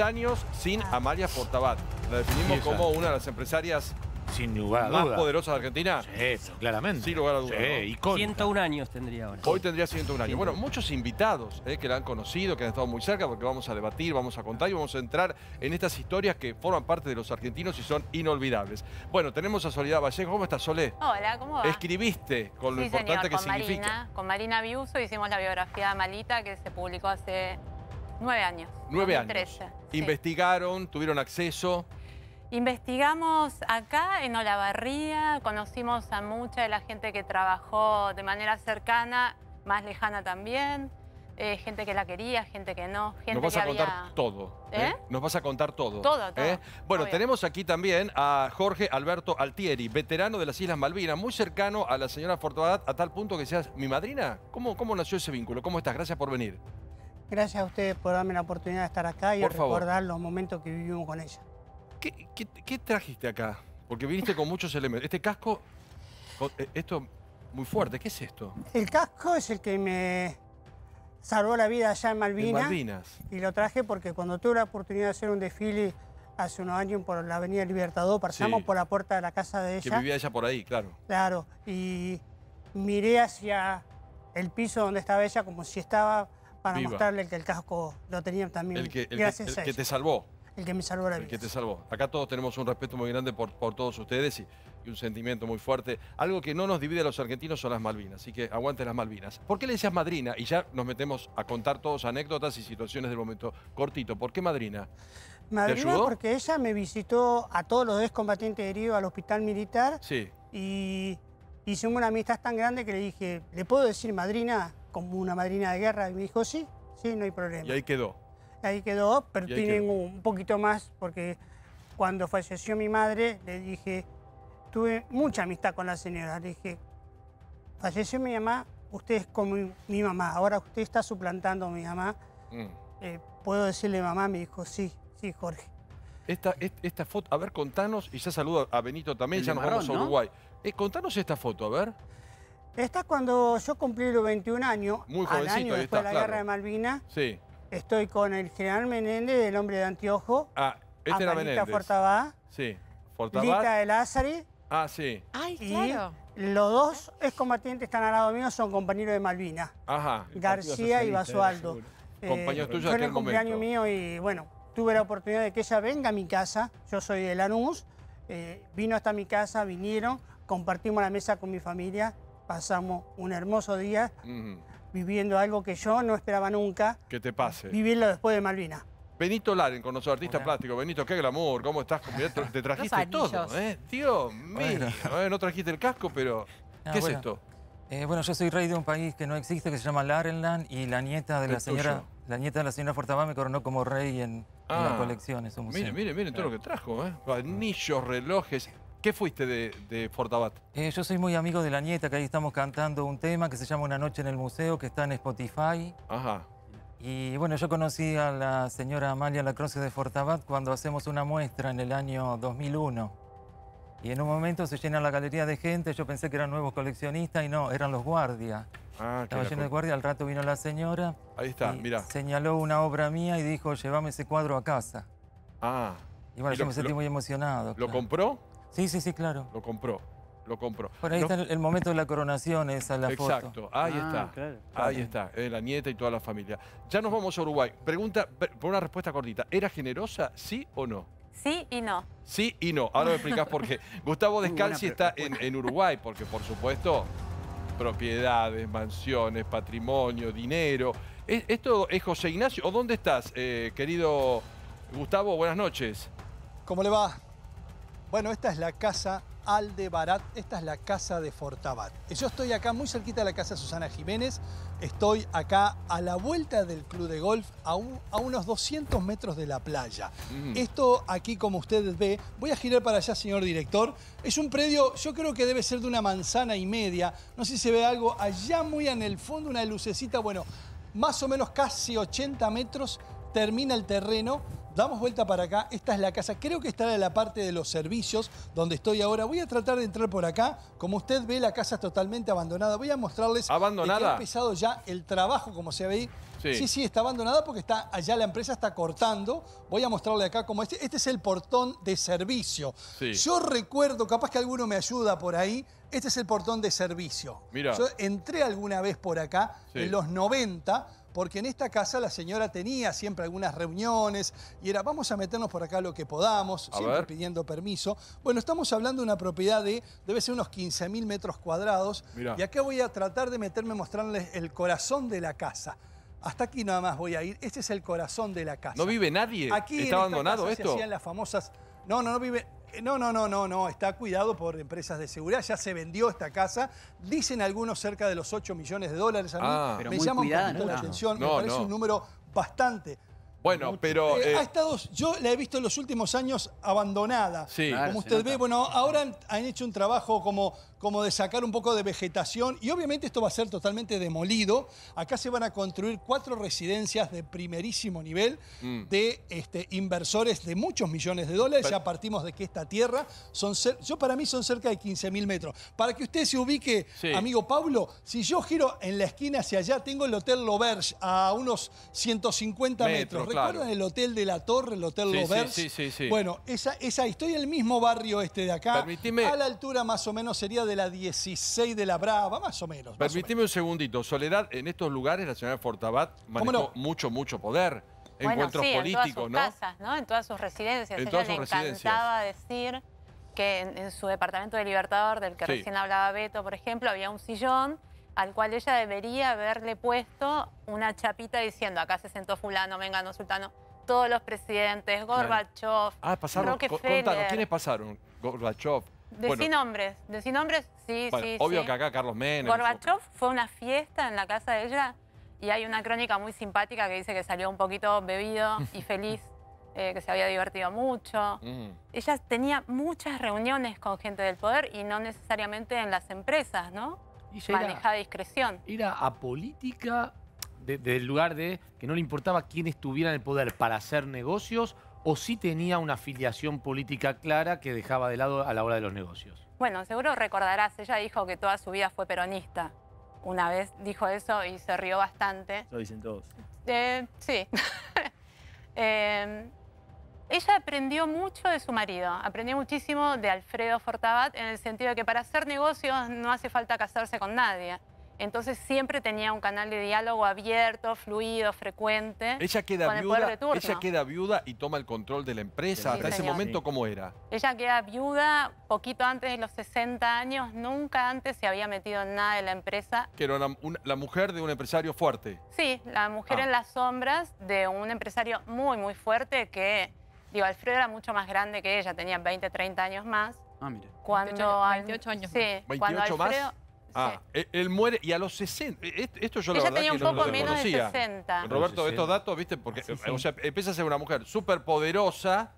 años sin ah. Amalia Portabat. La definimos como una de las empresarias sin lugar más poderosas de Argentina. eso claramente. Sin lugar a dudas. Sí, ¿no? 101 años tendría ahora. Hoy tendría 101 años. Bueno, muchos invitados eh, que la han conocido, que han estado muy cerca, porque vamos a debatir, vamos a contar y vamos a entrar en estas historias que forman parte de los argentinos y son inolvidables. Bueno, tenemos a Soledad Vallejo. ¿Cómo estás, Solé? Hola, ¿cómo va? Escribiste con lo importante que significa. con Marina Biuso hicimos la biografía de Malita que se publicó hace Nueve años. Nueve años. Investigaron, tuvieron acceso. Investigamos acá en Olavarría, conocimos a mucha de la gente que trabajó de manera cercana, más lejana también. Eh, gente que la quería, gente que no, gente Nos vas a contar todo. ¿eh? ¿Eh? Nos vas a contar todo. Todo, todo. Bueno, tenemos aquí también a Jorge Alberto Altieri, veterano de las Islas Malvinas, muy cercano a la señora Fortuadat, a tal punto que seas mi madrina. ¿Cómo, cómo nació ese vínculo? ¿Cómo estás? Gracias por venir. Gracias a ustedes por darme la oportunidad de estar acá y recordar los momentos que vivimos con ella. ¿Qué, trajiste acá? Porque viniste con muchos elementos. Este casco, eh, esto muy fuerte, ¿qué es esto? El casco es el que me salvó la vida allá en Malvinas. Y lo traje porque cuando tuve la oportunidad de hacer un desfile hace unos años por la Avenida Libertador, pasamos por la puerta de la casa de ella. Que vivía ella por ahí, claro. Claro, y miré hacia el piso donde estaba ella como si estaba para mostrarle que el casco lo tenía también. El que, te salvó. El que me salvó la vida. que te salvó. Acá todos tenemos un respeto muy grande por, todos ustedes y, un sentimiento muy fuerte. Algo que no nos divide a los argentinos son las Malvinas, así que aguanten las Malvinas. ¿Por qué le decías madrina? Y ya nos metemos a contar todos anécdotas y situaciones del momento. Cortito, ¿por qué madrina? Madrina porque ella me visitó a todos los excombatientes heridos al hospital militar. Sí. Y hicimos una amistad tan grande que le dije, ¿le puedo decir madrina? como una madrina de guerra y me dijo, sí, sí, no hay problema. Y ahí quedó. Ahí quedó, pero tienen un poquito más porque cuando falleció mi madre le dije, tuve mucha amistad con la señora, le dije, falleció mi mamá, usted es como mi, mamá, ahora usted está suplantando a mi mamá. Mm. Eh, ¿Puedo decirle mamá? Me dijo, sí, sí, Jorge. Esta, esta, foto, a ver, contanos, y ya saludo a Benito también, ya nos vamos a Uruguay. Eh, contanos esta foto, a ver. Esta cuando yo cumplí los 21 años, al año después de la guerra de Malvinas, sí. estoy con el general Menéndez, el hombre de Antiojo, Ah, este era Fortabá. Sí. Fortabá. Lita de Lázari. Ah, sí. Ay, claro. los dos excombatientes que están al lado mío son compañeros de Malvinas. Ajá. García y Basualdo. Eh, compañeros tuyos el cumpleaños mío y, bueno, tuve la oportunidad de que ella venga a mi casa. Yo soy de Lanús. Eh, vino hasta mi casa, vinieron, compartimos la mesa con mi familia pasamos un hermoso día viviendo algo que yo no esperaba nunca. Que te pase. Vivirlo después de Malvina Benito Laren, con nosotros, artista plástico. Benito, qué glamour, ¿cómo estás? Te trajiste todo, ¿eh? Tío, mío, ¿eh? no trajiste el casco, pero... Ah, ¿Qué es esto? Eh, bueno, yo soy rey de un país que no existe, que se llama Larenland, y la nieta de la señora, la nieta de la señora Fortabá me coronó como rey en, en las ah, colecciones. Miren, miren, miren todo lo que trajo, ¿eh? Anillos, relojes. ¿Qué fuiste de, de Fortabat? Eh, yo soy muy amigo de la nieta, que ahí estamos cantando un tema que se llama Una noche en el museo, que está en Spotify. Ajá. Y bueno, yo conocí a la señora Amalia Lacroce de Fortabat cuando hacemos una muestra en el año 2001. Y en un momento se llena la galería de gente, yo pensé que eran nuevos coleccionistas y no, eran los guardias. Ah, Estaba lleno de guardia, al rato vino la señora. Ahí está, mira. Señaló una obra mía y dijo, llévame ese cuadro a casa. Ah. Y bueno, yo me sentí muy emocionado. ¿Lo compró? Sí, sí, sí, claro. Lo compró, lo compró. Por ahí está el, momento de la coronación, esa la foto. Exacto, ahí ah, está, ahí ah, está, eh, la nieta y toda la familia. Ya nos vamos a Uruguay. Pregunta, por una respuesta cortita, ¿era generosa, sí o no? Sí y no. Sí y no. Ahora me explicás por qué. Gustavo Descalzi está en, Uruguay, porque por supuesto, propiedades, mansiones, patrimonio, dinero. ¿E, ¿Esto es José Ignacio? ¿O dónde estás, eh, querido Gustavo? Buenas noches. ¿Cómo le va? Bueno, esta es la casa Aldebarat, esta es la casa de Fortabat. Yo estoy acá muy cerquita de la casa Susana Jiménez, estoy acá a la vuelta del club de golf, a, unos 200 metros de la playa. Mm. Esto aquí, como ustedes ve, voy a girar para allá, señor director, es un predio, yo creo que debe ser de una manzana y media, no sé si se ve algo, allá muy en el fondo una lucecita, bueno, más o menos casi 80 metros termina el terreno Damos vuelta para acá. Esta es la casa. Creo que está en la parte de los servicios donde estoy ahora. Voy a tratar de entrar por acá. Como usted ve, la casa es totalmente abandonada. Voy a mostrarles ¿Abandonada? que ha empezado ya el trabajo, como se ve ahí. Sí. sí. está abandonada porque está allá la empresa está cortando. Voy a mostrarle acá cómo este. Este es el portón de servicio. Yo recuerdo, capaz que alguno me ayuda por ahí. Este es el portón de servicio. Mira. Yo entré alguna vez por acá, en los 90 porque en esta casa la señora tenía siempre algunas reuniones y era, vamos a meternos por acá lo que podamos, siempre pidiendo permiso. Bueno, estamos hablando de una propiedad de, debe ser unos 15.000 metros cuadrados. Y acá voy a tratar de meterme a mostrarles el corazón de la casa. Hasta aquí nada más voy a ir. Este es el corazón de la casa. ¿No vive nadie? Aquí ¿Está abandonado hacían las famosas no, no, no vive. No, no, no, no, no. Está cuidado por empresas de seguridad. Ya se vendió esta casa. Dicen algunos cerca de los 8 millones de dólares a mí. pero me llama un la atención. me parece un número bastante. Bueno, pero... ha estado, yo la he visto en los últimos años abandonada. Sí. como usted ve, bueno, ahora han, hecho un trabajo como como de sacar un poco de vegetación y obviamente esto va a ser totalmente demolido. Acá se van a construir cuatro residencias de primerísimo nivel mm. de este, inversores de muchos millones de dólares. ya partimos de que esta tierra son, yo para mí son cerca de 15.000 mil metros. Para que usted se ubique, amigo Pablo, si yo giro en la esquina hacia allá, tengo el Hotel Loverge a unos 150 metros. ¿Recuerdan el Hotel de la Torre, el Hotel sí, sí, Sí, bueno, esa, esa el mismo barrio este de acá, a la altura más o menos sería de la 16 de la Brava, más o menos. Permíteme un segundito. Soledad, en estos lugares la señora Fortabat manejó mucho, mucho poder. Bueno, encuentros políticos, en todas sus casas, ¿no? En todas sus residencias. En Ella le encantaba decir que en, su departamento de Libertador, del que recién hablaba Beto, por ejemplo, había un sillón al cual ella debería haberle puesto una chapita diciendo acá se sentó fulano, mengano, sultano, todos los presidentes, Gorbachev, ah, pasaron, Rockefeller. ¿quiénes pasaron? Gorbachev, de sin nombres, de nombres, sí, sí. Obvio que acá Carlos Menem. Gorbachev fue una fiesta en la casa de ella y hay una crónica muy simpática que dice que salió un poquito bebido y feliz, eh, que se había divertido mucho. Mm. Ella tenía muchas reuniones con gente del poder y no necesariamente en las empresas, ¿no? Y Manejaba discreción. Era apolítica política el lugar de que no le importaba quién estuviera en el poder para hacer negocios o sí tenía una afiliación política clara que dejaba de lado a la hora de los negocios? Bueno, seguro recordarás, ella dijo que toda su vida fue peronista. Una vez dijo eso y se rió bastante. Lo dicen todos. Eh, sí. Em, ella aprendió mucho de su marido, aprendió muchísimo de Alfredo Fortabat en el sentido de que para hacer negocios no hace falta casarse con nadie. Entonces siempre tenía un canal de diálogo abierto, fluido, frecuente. Ella queda, viuda, ella queda viuda y toma el control de la empresa. Hasta ese momento, ¿cómo era? Ella queda viuda poquito antes de los 60 años. Nunca antes se había metido en nada de la empresa. Que era la mujer de un empresario fuerte. Sí, la mujer ah. en las sombras de un empresario muy, muy fuerte que, digo, Alfredo era mucho más grande que ella, tenía 20, 30 años más. Ah, mire, Cuando 28, 28 años. Sí, 28 cuando más Ah, e, él, muere y a los 60. E, esto yo la Ella tenía un poco menos de 60. Roberto, estos datos, ¿viste? Porque empieza a ser una mujer súper poderosa,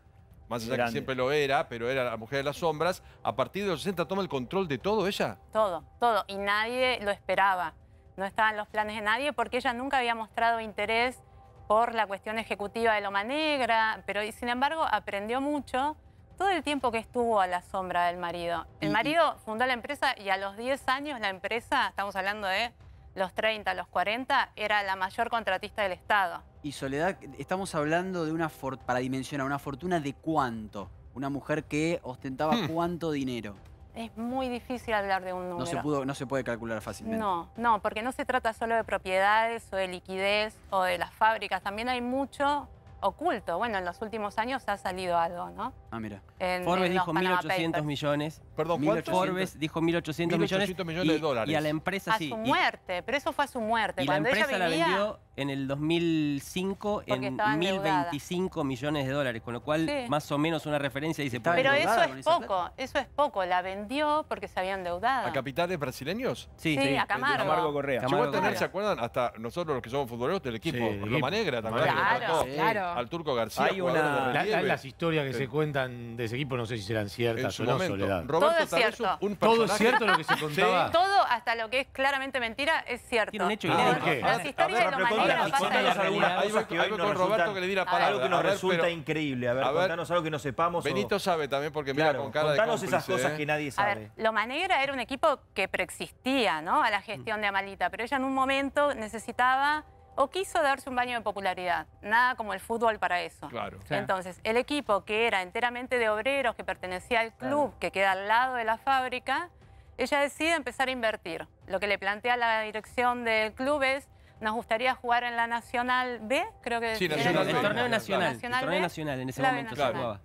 más allá que siempre lo era, pero era la mujer de las sombras. A partir de los 60 toma el control de todo ella. Todo, todo. Y nadie lo esperaba. No estaban los planes de nadie porque ella nunca había mostrado interés por la cuestión ejecutiva de Loma Negra, pero sin embargo aprendió mucho todo el tiempo que estuvo a la sombra del marido. El marido fundó la empresa y a los 10 años la empresa, estamos hablando de los 30, los 40, era la mayor contratista del Estado. Y Soledad, estamos hablando de una, para dimensionar, una fortuna de cuánto? Una mujer que ostentaba hmm. cuánto dinero. Es muy difícil hablar de un número. No se, no se puede calcular fácilmente. No, no, porque no se trata solo de propiedades o de liquidez o de las fábricas. También hay mucho oculto. Bueno, en los últimos años ha salido algo, ¿no? Ah, mira. En, Forbes dijo 1.800 millones Perdón, ¿cuánto? Forbes dijo 1.800 millones, millones de dólares. Y a la empresa sí. A su muerte, pero eso fue a su muerte. Y la empresa la vendió en el 2005 en 1.025 millones de dólares, con lo cual más o menos una referencia dice... Pero eso es poco, eso es poco. La vendió porque se habían endeudado. ¿A capitales brasileños? Sí, sí, sí a Camargo. Camargo Correa. a tener, ¿se acuerdan? Hasta nosotros los que somos futboleros del equipo, Loma Negra, también. Claro, claro. Al Turco García. Hay una... las historias que se cuentan de ese equipo, no sé si serán ciertas o no, Soledad. Todo es cierto. Todo es cierto lo que se contaba. Todo, hasta lo que es claramente mentira, es cierto. Tiene un hecho ah, inédito. Las historias de los Algo que con Roberto que le Algo que nos resulta increíble. A ver, contanos algo que no sepamos. Benito sabe también porque mira con cara de Contanos esas cosas ¿eh? que nadie sabe. A ver, Loma Negra era un equipo que preexistía, ¿no? A la gestión de Amalita, pero ella en un momento necesitaba o quiso darse un baño de popularidad. Nada como el fútbol para eso. Entonces, el equipo que era enteramente de obreros, que pertenecía al club, que queda al lado de la fábrica, ella decide empezar a invertir. Lo que le plantea la dirección del club es, nos gustaría jugar en la Nacional B, creo que... Sí, Nacional el, el torneo nacional. nacional. en ese momento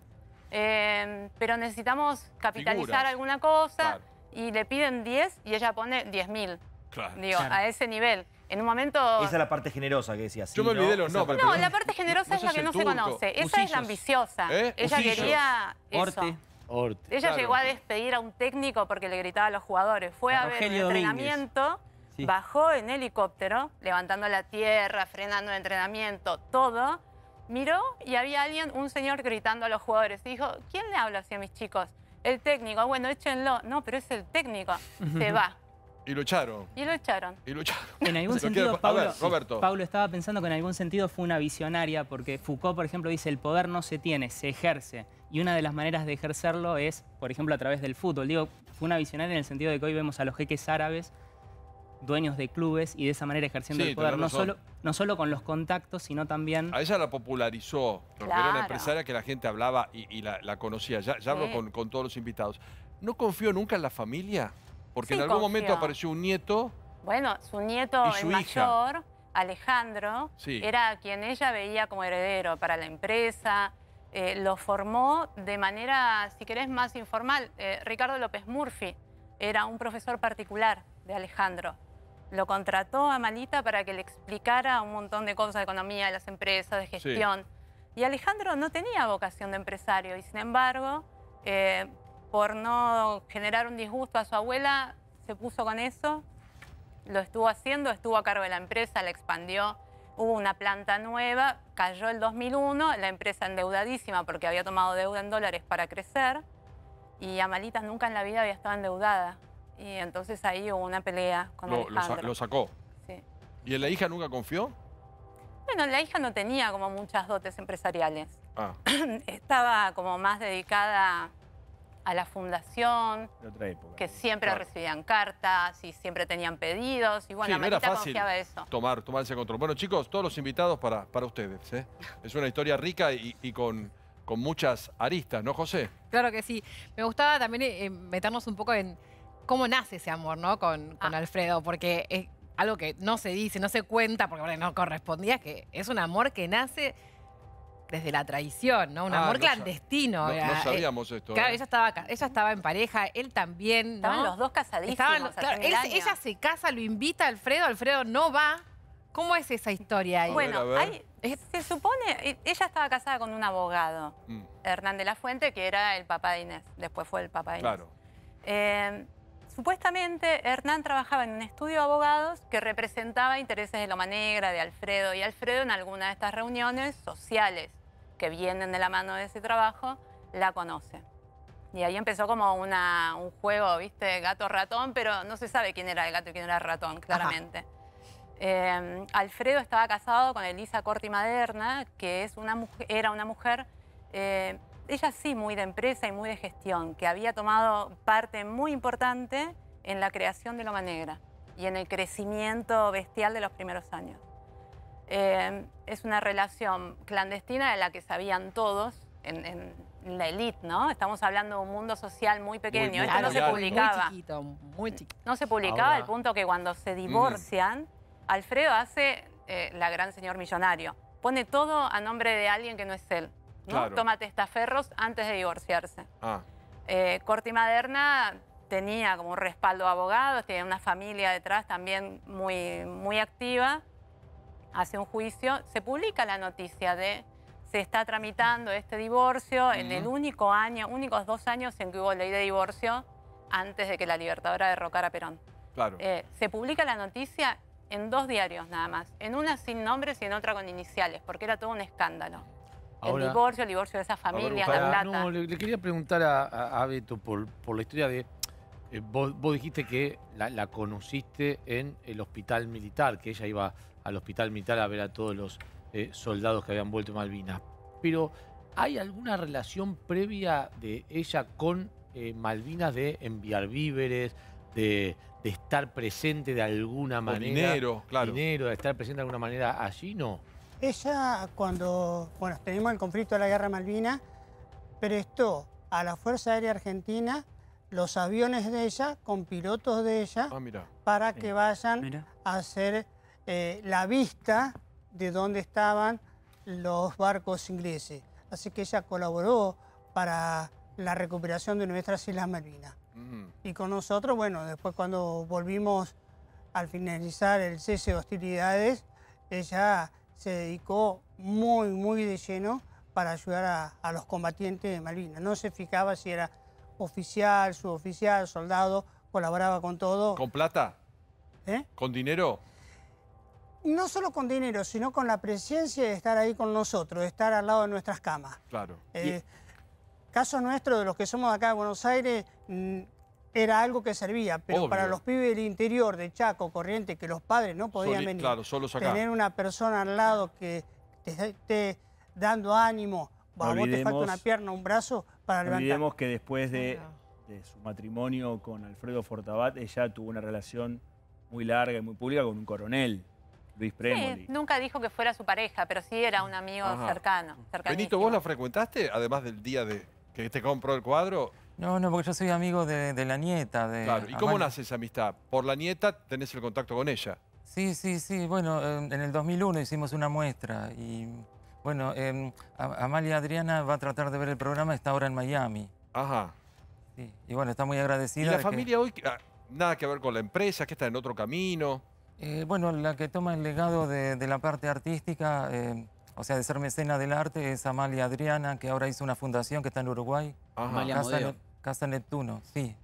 em, pero necesitamos capitalizar alguna cosa y le piden 10 y ella pone 10.000. mil. Digo, a ese nivel. En un momento... Esa es la parte generosa que decías. Yo me olvidé los nombres. No, la parte generosa es la que no se conoce. Esa es la ambiciosa. ¿Eh? Ella quería eso. Ella llegó a despedir a un técnico porque le gritaba a los jugadores. Fue a, ver el entrenamiento, bajó en helicóptero, levantando la tierra, frenando el entrenamiento, todo. Miró y había alguien, un señor gritando a los jugadores. Y dijo, ¿quién le habla así a mis chicos? El técnico, bueno, échenlo. No, pero es el técnico. Se va. Y lucharon. Y lucharon. Y lucharon. En algún sentido, Pablo, Roberto. Pablo estaba pensando que en algún sentido fue una visionaria, porque Foucault, por ejemplo, dice el poder no se tiene, se ejerce. Y una de las maneras de ejercerlo es, por ejemplo, a través del fútbol. Digo, fue una visionaria en el sentido de que hoy vemos a los jeques árabes dueños de clubes y de esa manera ejerciendo el poder, no solo, no solo con los contactos, sino también... A ella la popularizó, porque era una empresaria que la gente hablaba y, la, conocía, ya, ya hablo con, con, todos los invitados. ¿No confió nunca en la familia? Porque en algún momento apareció un nieto. Bueno, su nieto el mayor, Alejandro, era quien ella veía como heredero para la empresa. Eh, lo formó de manera, si querés, más informal. Eh, Ricardo López Murphy era un profesor particular de Alejandro. Lo contrató a Malita para que le explicara un montón de cosas de economía, de las empresas, de gestión. Y Alejandro no tenía vocación de empresario y sin embargo eh, por no generar un disgusto a su abuela, se puso con eso, lo estuvo haciendo, estuvo a cargo de la empresa, la expandió, hubo una planta nueva, cayó el 2001, la empresa endeudadísima porque había tomado deuda en dólares para crecer y Amalita nunca en la vida había estado endeudada. Y entonces ahí hubo una pelea con lo, Alejandro. Lo, sacó. Sí. ¿Y en la hija nunca confió? Bueno, la hija no tenía como muchas dotes empresariales. Ah. Estaba como más dedicada a la fundación, que siempre recibían cartas y siempre tenían pedidos. Y bueno, sí, no era fácil confiaba Tomar, tomar ese control. Bueno, chicos, todos los invitados para, para ustedes. ¿eh? Es una historia rica y, con, con, muchas aristas, ¿no, José? Claro que sí. Me gustaba también eh, meternos un poco en cómo nace ese amor, ¿no? Con, ah. Alfredo, porque es algo que no se dice, no se cuenta, porque no correspondía, que es un amor que nace desde la traición, ¿no? Un ah, amor clandestino. No, eh, sabíamos esto. Claro, eh. ella estaba, ella estaba en pareja, él también. Estaban los dos casadísimos. Ella se casa, lo invita Alfredo, Alfredo no va. ¿Cómo es esa historia ahí? bueno, se supone, e, ella estaba casada con un abogado, mm. Hernán de la Fuente, que era el papá de Inés, después fue el papá de Inés. Claro. Em, supuestamente Hernán trabajaba en un estudio de abogados que representaba intereses de Loma Negra, de Alfredo, y Alfredo en alguna de estas reuniones sociales que vienen de la mano de ese trabajo, la conoce. Y ahí empezó como una, un juego, ¿viste? Gato-ratón, pero no se sabe quién era el gato y quién era el ratón, claramente. Eh, Alfredo estaba casado con Elisa Corti Maderna, que es una mujer, era una mujer, eh, ella sí, muy de empresa y muy de gestión, que había tomado parte muy importante en la creación de Loma Negra y en el crecimiento bestial de los primeros años. Em, es una relación clandestina de la que sabían todos en, la élite, ¿no? Estamos hablando de un mundo social muy pequeño. no se publicaba. Muy chiquito, muy chiquito. No se publicaba al punto que cuando se mm. divorcian, Alfredo hace eh, la gran señor millonario. Pone todo a nombre de alguien que no es él. ¿no? Toma testaferros antes de divorciarse. Ah. Eh, Corti Maderna tenía como un respaldo de abogados, tenía una familia detrás también muy, muy activa hace un juicio, se publica la noticia de se está tramitando este divorcio en el único año, únicos dos años en que hubo ley de divorcio antes de que la Libertadora derrocara a Perón. Claro. Eh, se publica la noticia en dos diarios nada más, en una sin nombres y en otra con iniciales, porque era todo un escándalo. el divorcio, el divorcio de esas familias, la plata. No, le, quería preguntar a, a, por, la historia de... Eh, vos, dijiste que la, conociste en el hospital militar, que ella iba al hospital militar a ver a todos los eh, soldados que habían vuelto a Malvinas. Pero, ¿hay alguna relación previa de ella con eh, Malvinas de enviar víveres, de, estar presente de alguna manera? dinero, claro. Dinero, de estar presente de alguna manera allí, ¿no? Ella, cuando bueno, tenemos el conflicto de la guerra Malvina, prestó a la Fuerza Aérea Argentina los aviones de ella con pilotos de ella ah, para que vayan a hacer eh, la vista de dónde estaban los barcos ingleses. Así que ella colaboró para la recuperación de nuestras Islas Malvinas. Mm. Y con nosotros, bueno, después cuando volvimos al finalizar el cese de hostilidades, ella se dedicó muy, muy de lleno para ayudar a, los combatientes de Malvinas. No se fijaba si era oficial, suboficial, soldado, colaboraba con todo. ¿Con plata? ¿Eh? ¿Con dinero? no solo con dinero, sino con la presencia de estar ahí con nosotros, de estar al lado de nuestras camas. Claro. Eh, caso nuestro, de los que somos acá de Buenos Aires, mm, era algo que servía, pero para los pibes del interior, de Chaco, Corriente, que los padres no podían venir, claro, tener una persona al lado que te esté dando ánimo, a vos te falta una pierna, un brazo para no levantar. Olvidemos que después de, de su matrimonio con Alfredo Fortabat, ella tuvo una relación muy larga y muy pública con un coronel nunca dijo que fuera su pareja, pero sí era un amigo cercano. Benito, ¿vos la frecuentaste? Además del día de que te compró el cuadro. No, no, porque yo soy amigo de, la nieta. claro, ¿y cómo nace esa amistad? Por la nieta tenés el contacto con ella. Sí, sí, sí. Bueno, en el 2001 hicimos una muestra y, bueno, em, Amalia Adriana va a tratar de ver el programa, está ahora en Miami. Ajá. y bueno, está muy agradecida. ¿Y la familia hoy? Ah, nada que ver con la empresa, que está en otro camino. Eh, bueno, la que toma el legado de, la parte artística, eh, o sea, de ser mecena del arte, es Amalia Adriana, que ahora hizo una fundación que está en Uruguay. Amalia Casa, Casa Neptuno, sí.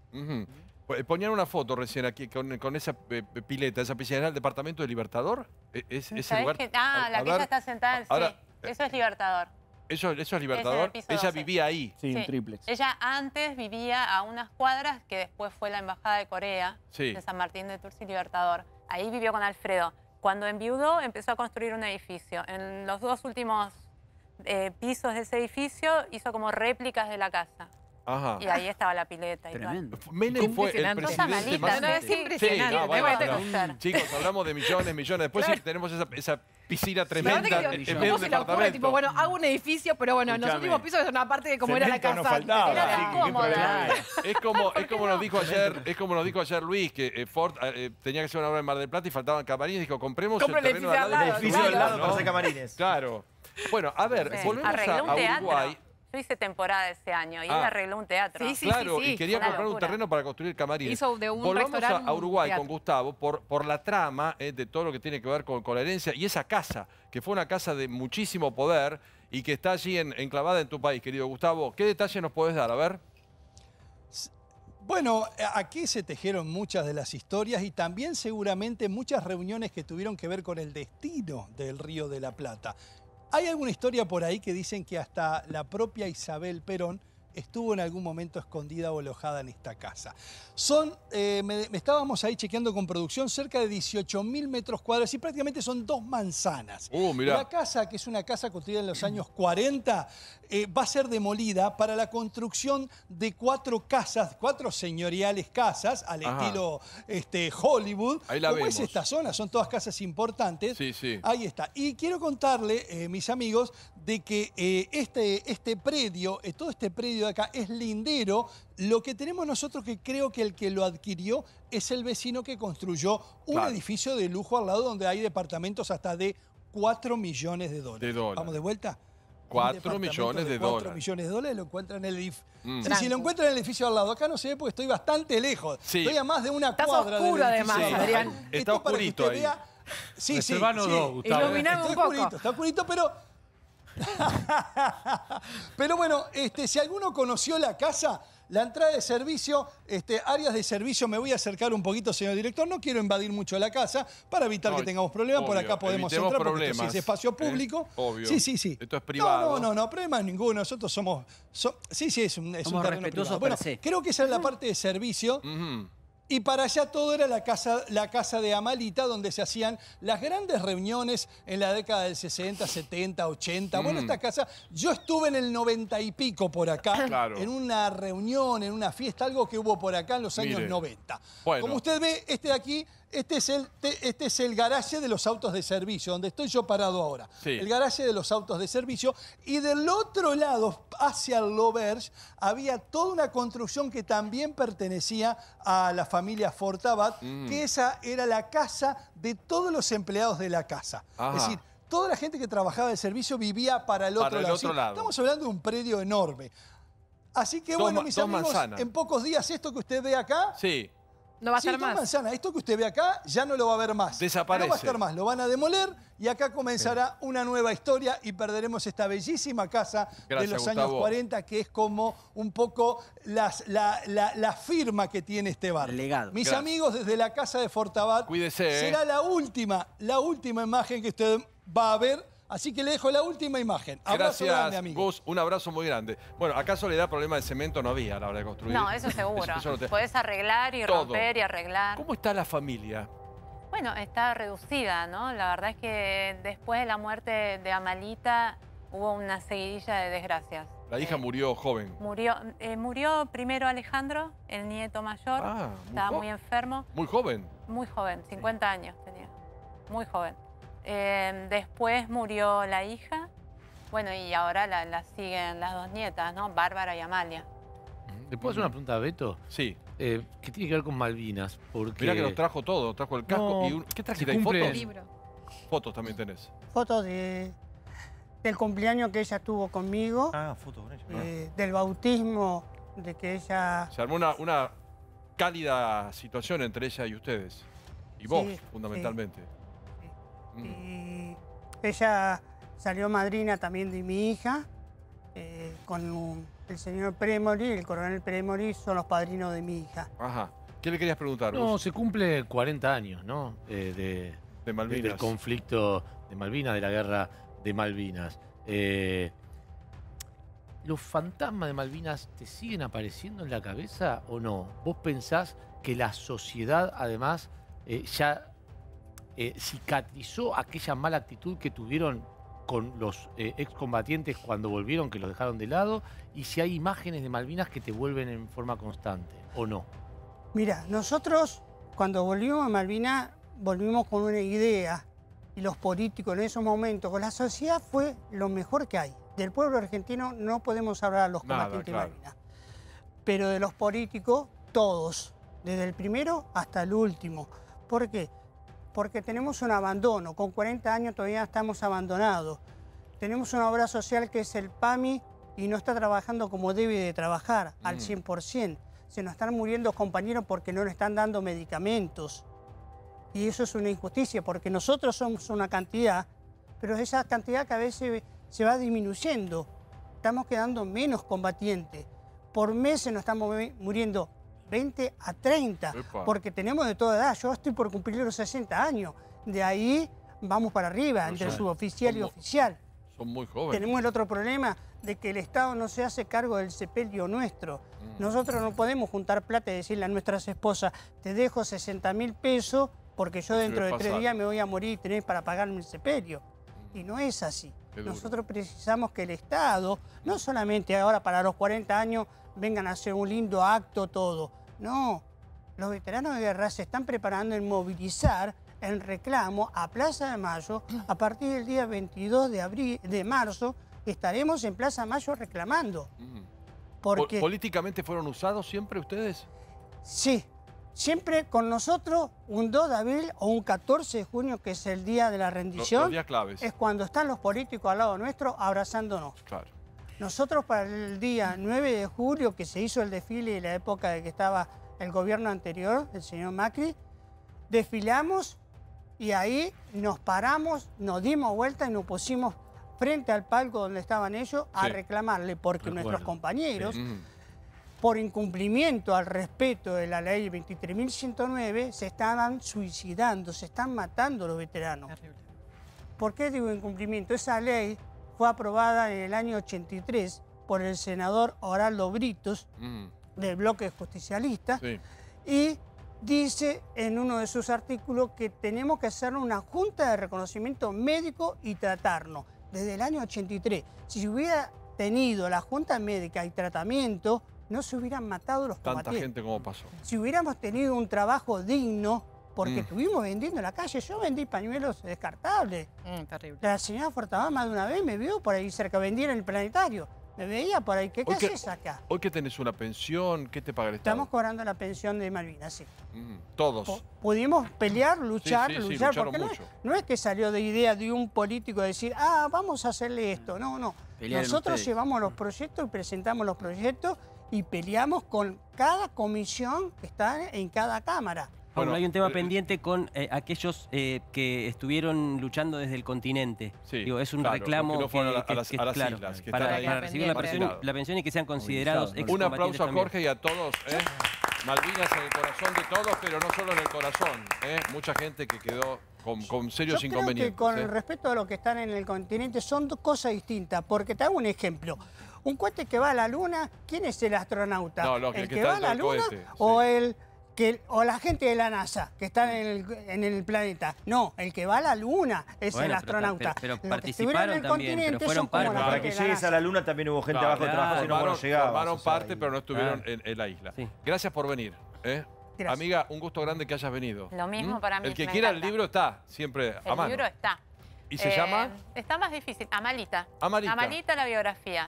Pues, ponían una foto recién aquí con, esa eh, pileta, esa piscina, el departamento de Libertador. E-, ese lugar? ah, la que ella está sentada, sí. Eso es Libertador. Eso, es Libertador. ella vivía ahí. Sí, en triplex. Ella antes vivía a unas cuadras que después fue la Embajada de Corea, de San Martín de Tours Libertador. Ahí vivió con Alfredo. Cuando enviudó, empezó a construir un edificio. En los dos últimos eh, pisos de ese edificio, hizo como réplicas de la casa. Y ahí estaba la pileta. Tremendo. Menem fue el presidente No, es no, Chicos, hablamos de millones, millones. Después tenemos esa piscina tremenda. se le ocurre, tipo, bueno, hago un edificio, pero bueno, en los últimos pisos es una parte de como era la casa. Es como, es como nos dijo ayer, es como nos dijo ayer Luis, que eh, Ford ah, eh, tenía que hacer una obra en Mar del Plata y faltaban camarines, dijo, compremos el terreno al lado. edificio al lado, para hacer camarines. Claro. Bueno, a ver, volvemos a, Uruguay. Yo hice temporada ese año y él ah. arregló un teatro. claro, y quería comprar un terreno para construir camarines. Volvamos a, Uruguay con Gustavo por, la trama eh, de todo lo que tiene que ver con, la herencia y esa casa, que fue una casa de muchísimo poder y que está allí enclavada en tu país, querido Gustavo. ¿Qué detalle nos puedes dar? A ver. Bueno, eh, aquí se tejieron muchas de las historias y también seguramente muchas reuniones que tuvieron que ver con el destino del Río de la Plata. Hay alguna historia por ahí que dicen que hasta la propia Isabel Perón estuvo en algún momento escondida o alojada en esta casa. Son, eh, me, estábamos ahí chequeando con producción, cerca de 18.000 metros cuadrados y prácticamente son dos manzanas. Uh, la casa, que es una casa construida en los años 40, eh, va a ser demolida para la construcción de cuatro casas, cuatro señoriales casas, al estilo este, Hollywood. Ahí la Como es esta zona? Son todas casas importantes. Sí, sí. Ahí está. Y quiero contarle, eh, mis amigos, de que eh, este, este predio, todo este predio de acá es lindero. Lo que tenemos nosotros que creo que el que lo adquirió es el vecino que construyó un edificio de lujo al lado donde hay departamentos hasta de 4 millones De dólares. Vamos de vuelta. 4 millones de, dólares. 4 millones de dólares lo encuentran mm. en el edificio. si lo encuentran en el edificio al lado, acá no se ve porque estoy bastante lejos. Estoy a más de una cuadra. Está oscuro además, Adrián. Está oscurito ahí. Vea... Sí, el sí, sí. No, un poco. está oscurito, pero... pero bueno, este, si alguno conoció la casa la entrada de servicio, este, áreas de servicio, me voy a acercar un poquito, señor director, no quiero invadir mucho la casa para evitar que tengamos problemas, por acá podemos entrar, porque esto es espacio ¿eh? público. obvio. Sí, sí, sí. Esto es privado. No, no, no, no problemas ninguno, nosotros somos, sí, sí, es un, es un terreno privado. Bueno, creo que esa es la parte de servicio. Y para allá todo era la casa, la casa de Amalita, donde se hacían las grandes reuniones en la década del 60, 70, 80. Bueno, mm. esta casa, yo estuve en el 90 y pico por acá, en una reunión, en una fiesta, algo que hubo por acá en los años 90. Como usted ve, este de aquí este es, el, este garaje de los autos de servicio, donde estoy yo parado ahora. El garaje de los autos de servicio. Y del otro lado, hacia el Loberge, había toda una construcción que también pertenecía a la familia Fortabat, mm. que esa era la casa de todos los empleados de la casa. Es decir, toda la gente que trabajaba de servicio vivía para el otro, lado. Estamos hablando de un predio enorme. Así que bueno, mis amigos, en pocos días esto que usted ve acá sí no va a estar más. Manzana. Esto que usted ve acá ya no lo va a ver más. Desaparece. No va a estar más, lo van a demoler y acá comenzará una nueva historia y perderemos esta bellísima casa de los años 40 que es como un poco la, firma que tiene este bar. Legado. Mis amigos desde la casa de Fortabat. Será eh. la última, la última imagen que usted va a ver Así que le dejo la última imagen. Gracias, un abrazo muy grande. Bueno, acaso le da problema de cemento no había a la hora de construir. No, eso seguro. Puedes Podés arreglar y romper y arreglar. ¿Cómo está la familia? Bueno, está reducida, ¿no? La verdad es que después de la muerte de Amalita hubo una seguidilla de desgracias. La hija eh, murió joven. Murió, eh, murió primero Alejandro, el nieto mayor. Ah, estaba muy enfermo. Muy joven. Muy joven, 50 años tenía. Muy joven. Em, después murió la hija, bueno, y ahora la, siguen las dos nietas, ¿no? Bárbara y Amalia. ¿Le mm, puedo hacer una pregunta a Beto? Sí. Eh, ¿Qué tiene que ver con Malvinas. Porque... Mirá que lo trajo todo, trajo el casco. y un... ¿Qué trajiste? fotos? Libro. Fotos también tenés. Fotos de, del cumpleaños que ella tuvo conmigo. Ah, fotos con ella. Eh, ah. del bautismo, de que ella... Se armó una, cálida situación entre ella y ustedes. Y vos, fundamentalmente. Mm. Y ella salió madrina también de mi hija, eh, con el señor Premori, el coronel Premori, son los padrinos de mi hija. Ajá. ¿Qué le querías preguntar? No, se cumple 40 años, ¿no? Eh, de, Malvinas. del conflicto de Malvinas, de la guerra de Malvinas. Eh, ¿Los fantasmas de Malvinas te siguen apareciendo en la cabeza o no? ¿Vos pensás que la sociedad, además, ya eh, cicatrizó aquella mala actitud que tuvieron con los eh, excombatientes cuando volvieron, que los dejaron de lado, y si hay imágenes de Malvinas que te vuelven en forma constante, o no. Mira, nosotros cuando volvimos a Malvinas, volvimos con una idea, y los políticos en esos momentos, con la sociedad fue lo mejor que hay. Del pueblo argentino no podemos hablar a los combatientes de Malvinas, pero de los políticos, todos, desde el primero hasta el último. ¿Por qué? porque tenemos un abandono, con 40 años todavía estamos abandonados. Tenemos una obra social que es el PAMI y no está trabajando como debe de trabajar, al 100%. Mm. Se nos están muriendo compañeros porque no nos están dando medicamentos. Y eso es una injusticia, porque nosotros somos una cantidad, pero esa cantidad que a veces se va disminuyendo. Estamos quedando menos combatientes. Por meses nos estamos muriendo 20 a 30, porque tenemos de toda edad. Yo estoy por cumplir los 60 años. De ahí vamos para arriba, entre suboficial y oficial. Son muy jóvenes. Tenemos el otro problema de que el Estado no se hace cargo del sepelio nuestro. Mm. Nosotros no podemos juntar plata y decirle a nuestras esposas, te dejo 60 mil pesos porque yo dentro de tres días me voy a morir y tenés para pagarme el sepelio. Mm. Y no es así. Nosotros precisamos que el Estado, no mm. solamente ahora para los 40 años vengan a hacer un lindo acto todo. No, los veteranos de guerra se están preparando en movilizar el reclamo a Plaza de Mayo a partir del día 22 de, abril, de marzo. Estaremos en Plaza de Mayo reclamando. Porque... ¿Políticamente fueron usados siempre ustedes? Sí, siempre con nosotros un 2 de abril o un 14 de junio, que es el día de la rendición. Es cuando están los políticos al lado nuestro abrazándonos. Claro. Nosotros para el día 9 de julio, que se hizo el desfile de la época de que estaba el gobierno anterior, el señor Macri, desfilamos y ahí nos paramos, nos dimos vuelta y nos pusimos frente al palco donde estaban ellos a reclamarle, porque nuestros compañeros, por incumplimiento al respeto de la ley 23.109, se estaban suicidando, se están matando los veteranos. ¿Por qué digo incumplimiento? Esa ley fue aprobada en el año 83 por el senador Oraldo Britos mm. del bloque justicialista y dice en uno de sus artículos que tenemos que hacer una junta de reconocimiento médico y tratarnos. Desde el año 83, si hubiera tenido la junta médica y tratamiento, no se hubieran matado los Tanta gente como pasó. Si hubiéramos tenido un trabajo digno, porque mm. estuvimos vendiendo en la calle. Yo vendí pañuelos descartables. Mm, la señora Fortabama más de una vez me vio por ahí cerca, ...vendía en el planetario. Me veía por ahí, ¿qué, haces acá? Hoy que tenés una pensión, ¿qué te paga el Estado? Estamos cobrando la pensión de Malvinas, sí. Mm, todos. pudimos pelear, luchar, luchar, porque no es, que salió de idea de un político decir, ah, vamos a hacerle esto. No, no. Nosotros llevamos los proyectos y presentamos los proyectos y peleamos con cada comisión que está en cada cámara. Bueno, hay un tema eh, eh, pendiente con eh, aquellos que estuvieron luchando desde el continente. es un reclamo que, claro, para, recibir la pensión, y que sean considerados Un aplauso a Jorge y a todos. Malvinas en el corazón de todos, pero no solo en el corazón. Mucha gente que quedó con, serios inconvenientes. Creo que con respecto a los que están en el continente son dos cosas distintas, porque te hago un ejemplo un cohete que va a la luna, ¿quién es el astronauta? ¿El que, va a la luna o el o la gente de la NASA que está en el, planeta. No, el que va a la Luna es el astronauta. Pero, participaron también, continente fueron Para, que llegues a la Luna también hubo gente abajo de trabajo. y no bueno, Formaron parte, pero no estuvieron ah. en, la isla. Gracias por venir. ¿eh? Amiga, un gusto grande que hayas venido. Lo mismo ¿Mm? para mí. El que quiera el libro está siempre el a mano. El libro está. ¿Y se llama? Eh, está más difícil, Amalita. Amalita la biografía.